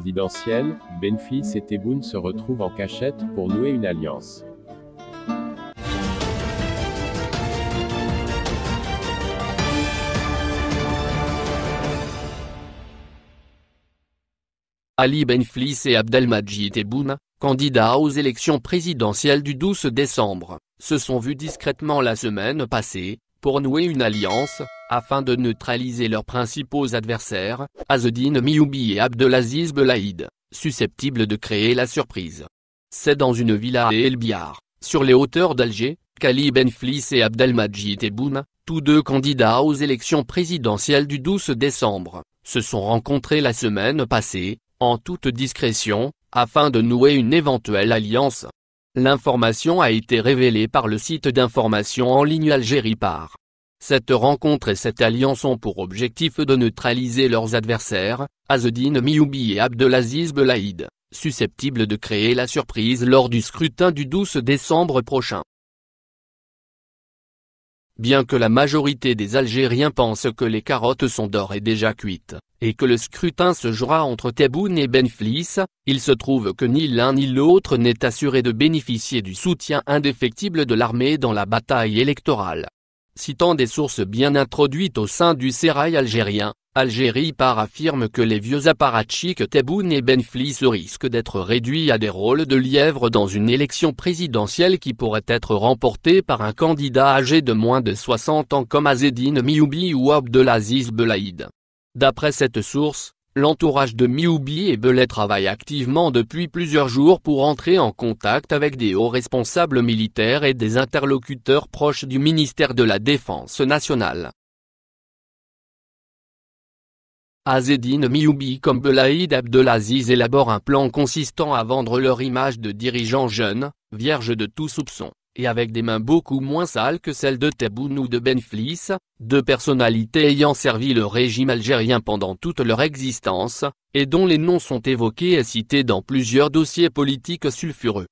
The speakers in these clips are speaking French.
présidentielle, Benfis et Tebboune se retrouvent en cachette pour nouer une alliance. Ali Benflis et Abdelmajid Tebboune, candidats aux élections présidentielles du 12 décembre, se sont vus discrètement la semaine passée, pour nouer une alliance, afin de neutraliser leurs principaux adversaires, Azedine Mioubi et Abdelaziz Belaïd, susceptibles de créer la surprise. C'est dans une villa à El Biar, sur les hauteurs d'Alger, qu'Ali Benflis et Abdelmajid Tebboune, tous deux candidats aux élections présidentielles du 12 décembre, se sont rencontrés la semaine passée, en toute discrétion, afin de nouer une éventuelle alliance. L'information a été révélée par le site d'information en ligne Algérie par. Cette rencontre et cette alliance ont pour objectif de neutraliser leurs adversaires, Azedine Mioubi et Abdelaziz Belaïd, susceptibles de créer la surprise lors du scrutin du 12 décembre prochain. Bien que la majorité des Algériens pensent que les carottes sont d'or et déjà cuites, et que le scrutin se jouera entre Tebboune et Benflis, il se trouve que ni l'un ni l'autre n'est assuré de bénéficier du soutien indéfectible de l'armée dans la bataille électorale citant des sources bien introduites au sein du sérail algérien, Algérie par affirme que les vieux apparatchiks Tebboune et Benflis risquent d'être réduits à des rôles de lièvre dans une élection présidentielle qui pourrait être remportée par un candidat âgé de moins de 60 ans comme Azedine Mioubi ou Abdelaziz Belaïd. D'après cette source, L'entourage de Mioubi et Belay travaille activement depuis plusieurs jours pour entrer en contact avec des hauts responsables militaires et des interlocuteurs proches du ministère de la Défense nationale. Azedine Mioubi comme Belaïd Abdelaziz élaborent un plan consistant à vendre leur image de dirigeants jeunes, vierges de tout soupçon et avec des mains beaucoup moins sales que celles de Tebboune ou de Benflis, deux personnalités ayant servi le régime algérien pendant toute leur existence, et dont les noms sont évoqués et cités dans plusieurs dossiers politiques sulfureux.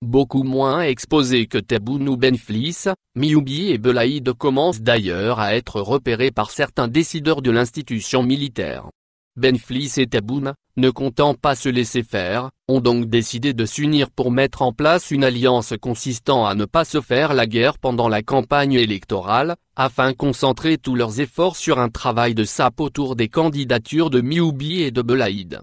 Beaucoup moins exposés que Tebboune ou Benflis, Mioubi et Belaïd commencent d'ailleurs à être repérés par certains décideurs de l'institution militaire. Benflis et Taboun, ne comptant pas se laisser faire, ont donc décidé de s'unir pour mettre en place une alliance consistant à ne pas se faire la guerre pendant la campagne électorale, afin de concentrer tous leurs efforts sur un travail de sape autour des candidatures de Mioubi et de Belaïd.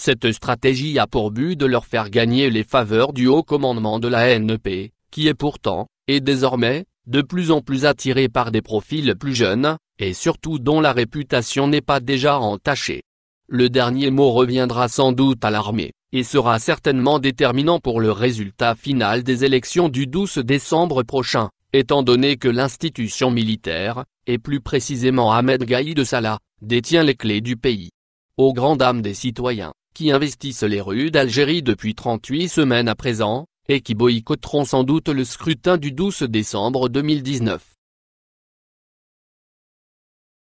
Cette stratégie a pour but de leur faire gagner les faveurs du haut commandement de la NEP, qui est pourtant, et désormais, de plus en plus attiré par des profils plus jeunes, et surtout dont la réputation n'est pas déjà entachée. Le dernier mot reviendra sans doute à l'armée, et sera certainement déterminant pour le résultat final des élections du 12 décembre prochain, étant donné que l'institution militaire, et plus précisément Ahmed de Salah, détient les clés du pays. Aux grandes dames des citoyens, qui investissent les rues d'Algérie depuis 38 semaines à présent, et qui boycotteront sans doute le scrutin du 12 décembre 2019.